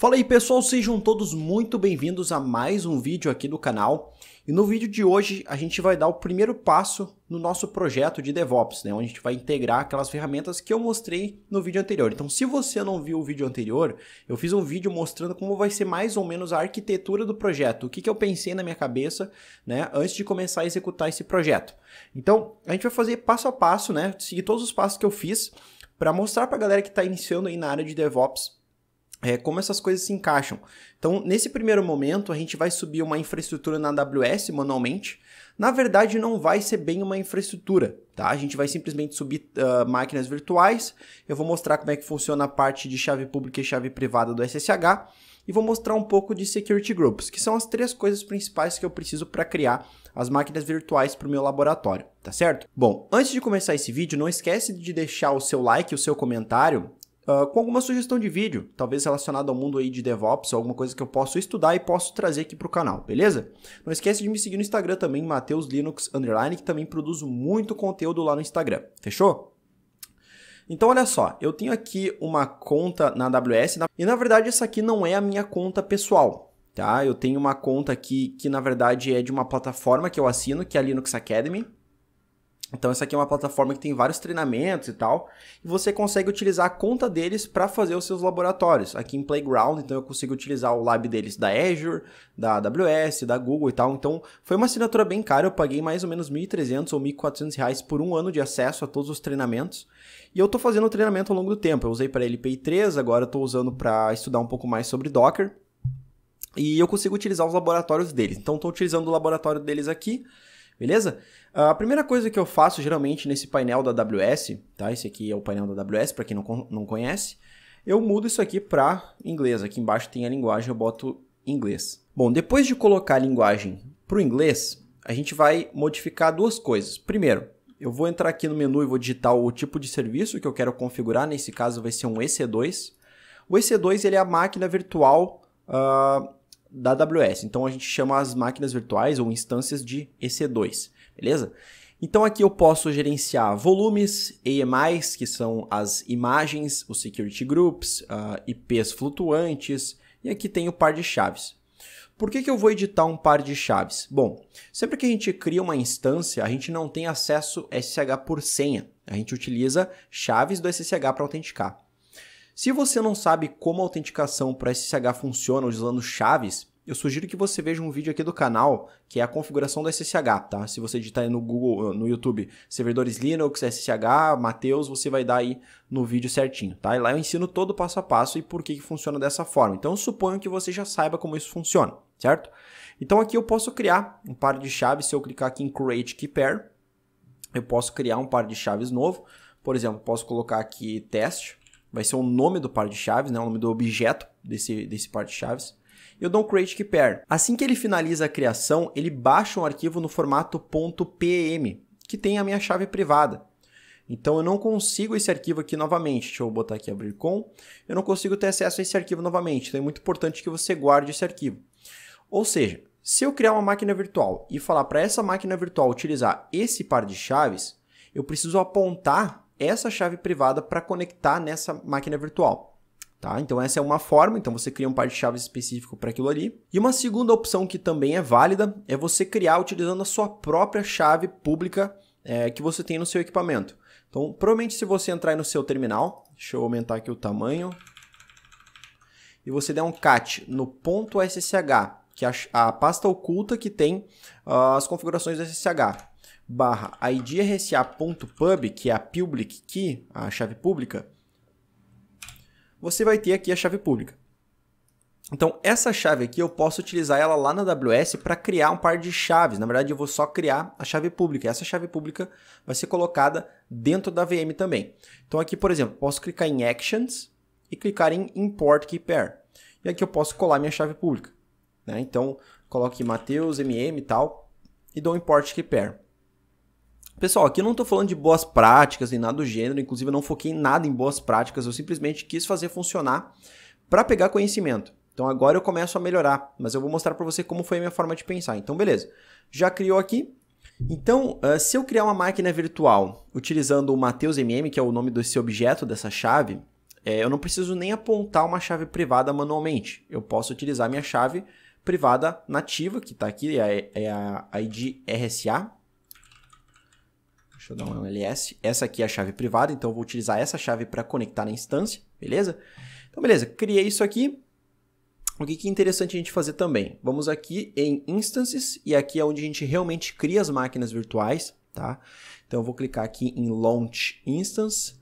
Fala aí pessoal, sejam todos muito bem-vindos a mais um vídeo aqui do canal. E no vídeo de hoje a gente vai dar o primeiro passo no nosso projeto de DevOps, né? onde a gente vai integrar aquelas ferramentas que eu mostrei no vídeo anterior. Então se você não viu o vídeo anterior, eu fiz um vídeo mostrando como vai ser mais ou menos a arquitetura do projeto, o que, que eu pensei na minha cabeça né? antes de começar a executar esse projeto. Então a gente vai fazer passo a passo, né? seguir todos os passos que eu fiz para mostrar para a galera que está iniciando aí na área de DevOps é, como essas coisas se encaixam. Então, nesse primeiro momento, a gente vai subir uma infraestrutura na AWS manualmente. Na verdade, não vai ser bem uma infraestrutura, tá? A gente vai simplesmente subir uh, máquinas virtuais. Eu vou mostrar como é que funciona a parte de chave pública e chave privada do SSH e vou mostrar um pouco de security groups, que são as três coisas principais que eu preciso para criar as máquinas virtuais para o meu laboratório, tá certo? Bom, antes de começar esse vídeo, não esquece de deixar o seu like, o seu comentário ah, com alguma sugestão de vídeo, talvez relacionado ao mundo aí de DevOps, alguma coisa que eu possa estudar e posso trazer aqui para o canal, beleza? Não esquece de me seguir no Instagram também, Mateus Linux Underline, que também produzo muito conteúdo lá no Instagram, fechou? Então, olha só, eu tenho aqui uma conta na AWS, e na verdade essa aqui não é a minha conta pessoal, tá? Eu tenho uma conta aqui que na verdade é de uma plataforma que eu assino, que é a Linux Academy. Então, essa aqui é uma plataforma que tem vários treinamentos e tal, e você consegue utilizar a conta deles para fazer os seus laboratórios. Aqui em Playground, então eu consigo utilizar o lab deles da Azure, da AWS, da Google e tal. Então, foi uma assinatura bem cara, eu paguei mais ou menos 1.300 ou 1.400 reais por um ano de acesso a todos os treinamentos. E eu estou fazendo o treinamento ao longo do tempo. Eu usei para LPI 3, agora estou usando para estudar um pouco mais sobre Docker. E eu consigo utilizar os laboratórios deles. Então, estou utilizando o laboratório deles aqui beleza? Ah, a primeira coisa que eu faço geralmente nesse painel da AWS, tá? Esse aqui é o painel da AWS, para quem não, não conhece. Eu mudo isso aqui para inglês. Aqui embaixo tem a linguagem, eu boto inglês. Bom, depois de colocar a linguagem para o inglês, a gente vai modificar duas coisas. Primeiro, eu vou entrar aqui no menu e vou digitar o tipo de serviço que eu quero configurar. Nesse caso, vai ser um EC2. O EC2 ele é a máquina virtual uh, da AWS. Então a gente chama as máquinas virtuais ou instâncias de EC2, beleza? Então aqui eu posso gerenciar volumes, AMIs, que são as imagens, os security groups, uh, ah, IPs flutuantes, e aqui tem o par de chaves. Por que, que eu vou editar um par de chaves? Bom, sempre que a gente cria uma instância, a gente não tem acesso SSH por senha. A gente utiliza chaves do SSH para autenticar. Se você não sabe como a autenticação para SSH funciona usando chaves, eu sugiro que você veja um vídeo aqui do canal, que é a configuração do SSH, tá? Se você digitar aí no Google, eh, no YouTube, servidores Linux, SSH, Mateus, você vai dar aí no vídeo certinho, tá? E lá eu ensino todo o passo a passo e por que, que funciona dessa forma. Então, suponho que você já saiba como isso funciona, certo? Então, aqui eu posso criar um par de chaves, se eu clicar aqui em Create Key Pair, eu posso criar um par de chaves novo. Por exemplo, posso colocar aqui teste, vai ser o nome do par de chaves, né? o nome do objeto desse, desse par de chaves. Eu dou um create que pair. Assim que ele finaliza a criação, ele baixa um arquivo no formato .pm, que tem a minha chave privada. Então eu não consigo esse arquivo aqui novamente. Deixa eu botar aqui abrir com. Eu não consigo ter acesso a esse arquivo novamente. Então é muito importante que você guarde esse arquivo. Ou seja, se eu criar uma máquina virtual e falar para essa máquina virtual utilizar esse par de chaves, eu preciso apontar essa chave privada para conectar nessa máquina virtual. Tá? Então essa é uma forma, então você cria um par de chaves específico para aquilo ali. E uma segunda opção que também é válida é você criar utilizando a sua própria chave pública é, que você tem no seu equipamento. Então provavelmente se você entrar no seu terminal, deixa eu aumentar aqui o tamanho, e você der um cat no ponto .ssh, que é a, pasta oculta que tem uh, as configurações do SSH barra idrsa.pub, que é a public key, a chave pública, você vai ter aqui a chave pública. Então, essa chave aqui eu posso utilizar ela lá na AWS para criar um par de chaves. Na verdade, eu vou só criar a chave pública. Essa chave pública vai ser colocada dentro da VM também. Então, aqui, por exemplo, posso clicar em Actions e clicar em Import Key Pair. E aqui eu posso colar minha chave pública. Né? Então, coloque Mateus, MM e tal, e dou Import Key Pair. Pessoal, aqui eu não estou falando de boas práticas nem nada do gênero, inclusive eu não foquei nada em boas práticas, eu simplesmente quis fazer funcionar para pegar conhecimento. Então agora eu começo a melhorar, mas eu vou mostrar para você como foi a minha forma de pensar. Então beleza, já criou aqui. Então, eh, se eu criar uma máquina virtual utilizando o Mateus MM, que é o nome desse objeto, dessa chave, eh, eu não preciso nem apontar uma chave privada manualmente. Eu posso utilizar minha chave privada nativa, que está aqui, é a, é a ID RSA, Deixa eu dar um LS. Essa aqui é a chave privada, então eu vou utilizar essa chave para conectar na instância, beleza? Então, beleza, criei isso aqui. O que é interessante a gente fazer também? Vamos aqui em Instances, e aqui é onde a gente realmente cria as máquinas virtuais, tá? Então eu vou clicar aqui em Launch Instance,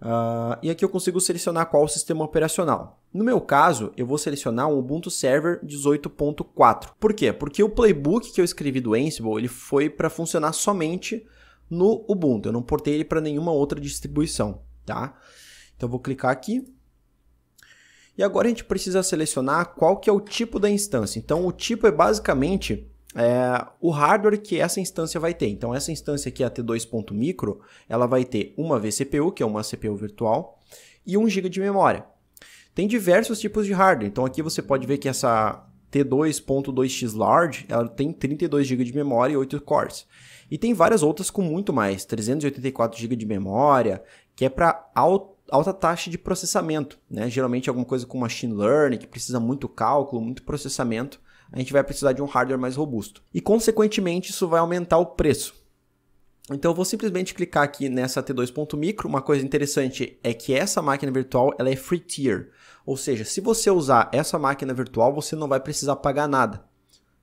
uh, e aqui eu consigo selecionar qual sistema operacional. No meu caso, eu vou selecionar o Ubuntu Server 18.4. Por quê? Porque o playbook que eu escrevi do Ansible, ele foi para funcionar somente no Ubuntu. Eu não portei ele para nenhuma outra distribuição, tá? Então vou clicar aqui. E agora a gente precisa selecionar qual que é o tipo da instância. Então o tipo é basicamente é, o hardware que essa instância vai ter. Então essa instância aqui, a T2.micro, ela vai ter uma vCPU, que é uma CPU virtual, e 1 GB de memória. Tem diversos tipos de hardware. Então aqui você pode ver que essa T2.2x Large, ela tem 32 GB de memória e 8 cores. E tem várias outras com muito mais, 384 GB de memória, que é para alta taxa de processamento, né? Geralmente é alguma coisa com machine learning, que precisa muito cálculo, muito processamento, a gente vai precisar de um hardware mais robusto. E consequentemente isso vai aumentar o preço. Então eu vou simplesmente clicar aqui nessa T2.micro. Uma coisa interessante é que essa máquina virtual ela é free tier. Ou seja, se você usar essa máquina virtual, você não vai precisar pagar nada,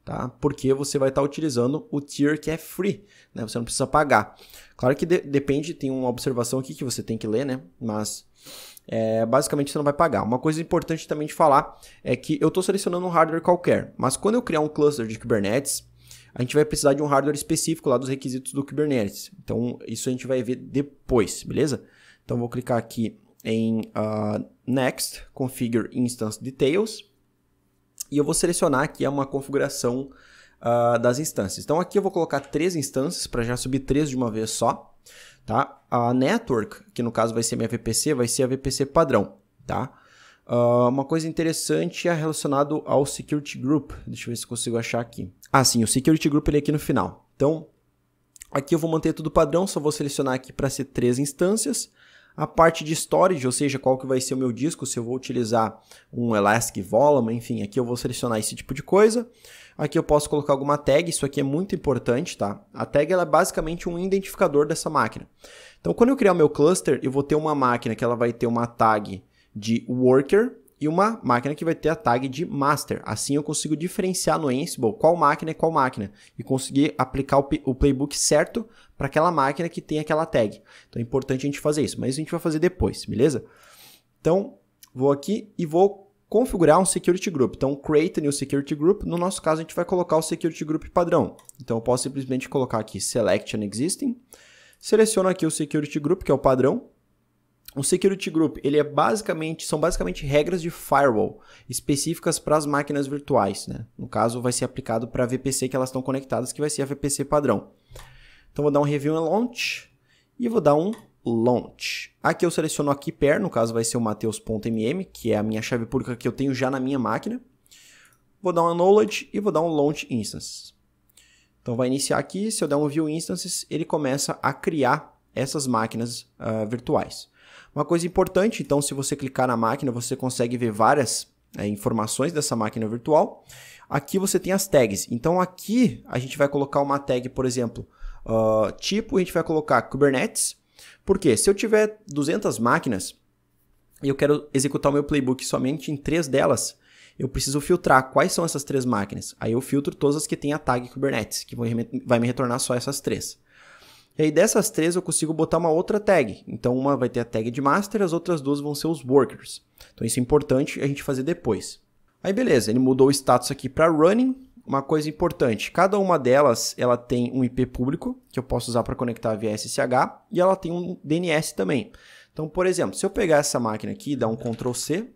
tá? Porque você vai estar tá utilizando o tier que é free, né? Você não precisa pagar. Claro que de depende, tem uma observação aqui que você tem que ler, né? Mas é, basicamente você não vai pagar. Uma coisa importante também de falar é que eu estou selecionando um hardware qualquer, mas quando eu criar um cluster de Kubernetes, a gente vai precisar de um hardware específico lá dos requisitos do Kubernetes. Então, isso a gente vai ver depois, beleza? Então, vou clicar aqui em uh, Next, Configure Instance Details, e eu vou selecionar aqui é uma configuração uh, das instâncias. Então aqui eu vou colocar três instâncias para já subir três de uma vez só. Tá? A network, que no caso vai ser minha VPC, vai ser a VPC padrão. Tá? Uh, uma coisa interessante é relacionado ao security group. Deixa eu ver se consigo achar aqui. Ah, sim, o security group ele é aqui no final. Então, aqui eu vou manter tudo padrão, só vou selecionar aqui para ser três instâncias a parte de storage, ou seja, qual que vai ser o meu disco, se eu vou utilizar um Elastic Volume, enfim, aqui eu vou selecionar esse tipo de coisa. Aqui eu posso colocar alguma tag, isso aqui é muito importante, tá? A tag ela é basicamente um identificador dessa máquina. Então, quando eu criar o meu cluster, eu vou ter uma máquina que ela vai ter uma tag de worker, e uma máquina que vai ter a tag de master. Assim eu consigo diferenciar no Ansible qual máquina é qual máquina e conseguir aplicar o playbook certo para aquela máquina que tem aquela tag. Então é importante a gente fazer isso, mas a gente vai fazer depois, beleza? Então vou aqui e vou configurar um security group. Então create new security group, no nosso caso a gente vai colocar o security group padrão. Então eu posso simplesmente colocar aqui select an existing, seleciono aqui o security group que é o padrão o Security Group, ele é basicamente, são basicamente regras de firewall específicas para as máquinas virtuais, né? No caso, vai ser aplicado para a VPC que elas estão conectadas, que vai ser a VPC padrão. Então, vou dar um review and launch e vou dar um launch. Aqui eu seleciono aqui pair, no caso vai ser o mateus.mm, que é a minha chave pública que eu tenho já na minha máquina. Vou dar um knowledge e vou dar um launch instance. Então, vai iniciar aqui, se eu der um view instances, ele começa a criar essas máquinas uh, virtuais. Uma coisa importante, então, se você clicar na máquina, você consegue ver várias é, informações dessa máquina virtual. Aqui você tem as tags. Então, aqui a gente vai colocar uma tag, por exemplo, uh, tipo, a gente vai colocar Kubernetes. Porque se eu tiver 200 máquinas e eu quero executar o meu playbook somente em três delas, eu preciso filtrar quais são essas três máquinas. Aí eu filtro todas as que têm a tag Kubernetes, que vai me retornar só essas três. E aí dessas três eu consigo botar uma outra tag. Então uma vai ter a tag de master, as outras duas vão ser os workers. Então isso é importante a gente fazer depois. Aí beleza, ele mudou o status aqui para running. Uma coisa importante, cada uma delas ela tem um IP público que eu posso usar para conectar via SSH e ela tem um DNS também. Então, por exemplo, se eu pegar essa máquina aqui, dar um Ctrl C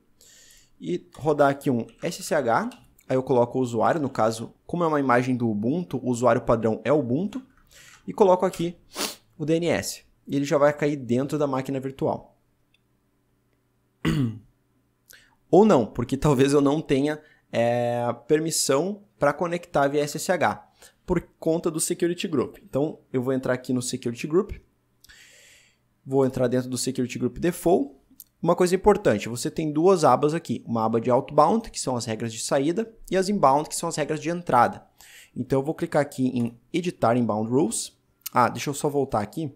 e rodar aqui um SSH, aí eu coloco o usuário, no caso, como é uma imagem do Ubuntu, o usuário padrão é Ubuntu, e coloco aqui o DNS. E ele já vai cair dentro da máquina virtual. Ou não, porque talvez eu não tenha é, permissão para conectar via SSH por conta do Security Group. Então eu vou entrar aqui no Security Group, vou entrar dentro do Security Group Default. Uma coisa importante, você tem duas abas aqui, uma aba de outbound, que são as regras de saída, e as inbound, que são as regras de entrada. Então eu vou clicar aqui em editar inbound rules. Ah, deixa eu só voltar aqui.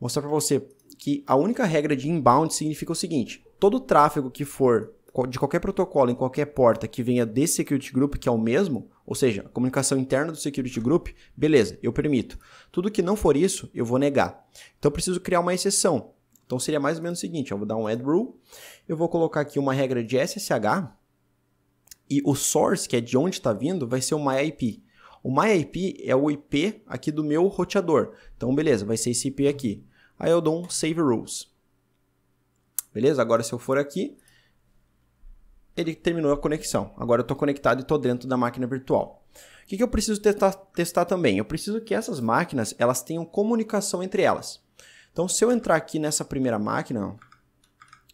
Mostrar para você que a única regra de inbound significa o seguinte: todo tráfego que for de qualquer protocolo em qualquer porta que venha desse security group, que é o mesmo, ou seja, a comunicação interna do security group, beleza, eu permito. Tudo que não for isso, eu vou negar. Então eu preciso criar uma exceção. Então seria mais ou menos o seguinte, eu vou dar um add rule, eu vou colocar aqui uma regra de SSH e o source, que é de onde está vindo, vai ser o IP. O MyIP é o IP aqui do meu roteador. Então, beleza, vai ser esse IP aqui. Aí eu dou um Save Rules. Beleza? Agora, se eu for aqui, ele terminou a conexão. Agora eu estou conectado e estou dentro da máquina virtual. O que, que eu preciso testar, testar, também? Eu preciso que essas máquinas elas tenham comunicação entre elas. Então, se eu entrar aqui nessa primeira máquina,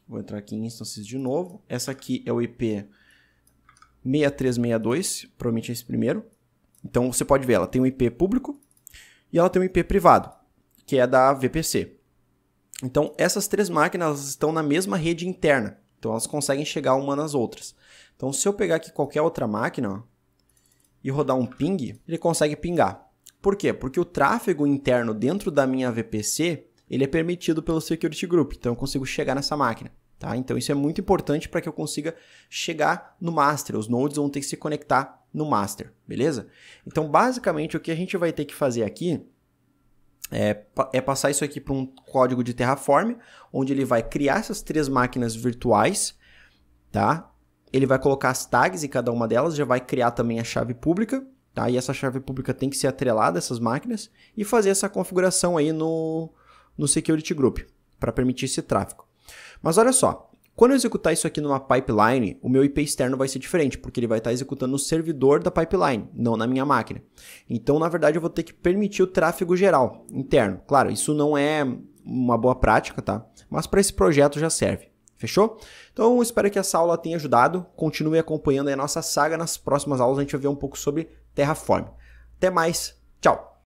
vou entrar aqui em instâncias de novo. Essa aqui é o IP 6362, provavelmente é esse primeiro. Então você pode ver, ela tem um IP público e ela tem um IP privado, que é da VPC. Então essas três máquinas estão na mesma rede interna, então elas conseguem chegar uma nas outras. Então se eu pegar aqui qualquer outra máquina ó, e rodar um ping, ele consegue pingar. Por quê? Porque o tráfego interno dentro da minha VPC, ele é permitido pelo Security Group, então eu consigo chegar nessa máquina. Tá? Então isso é muito importante para que eu consiga chegar no master. Os nodes vão ter que se conectar no master, beleza? Então, basicamente, o que a gente vai ter que fazer aqui é, é passar isso aqui para um código de Terraform, onde ele vai criar essas três máquinas virtuais, tá? Ele vai colocar as tags em cada uma delas, já vai criar também a chave pública, tá? E essa chave pública tem que ser atrelada a essas máquinas e fazer essa configuração aí no, no Security Group, para permitir esse tráfego. Mas olha só, quando eu executar isso aqui numa pipeline, o meu IP externo vai ser diferente, porque ele vai estar executando no servidor da pipeline, não na minha máquina. Então, na verdade, eu vou ter que permitir o tráfego geral interno. Claro, isso não é uma boa prática, tá? Mas para esse projeto já serve. Fechou? Então, espero que essa aula tenha ajudado. Continue acompanhando a nossa saga. Nas próximas aulas a gente vai ver um pouco sobre Terraform. Até mais. Tchau.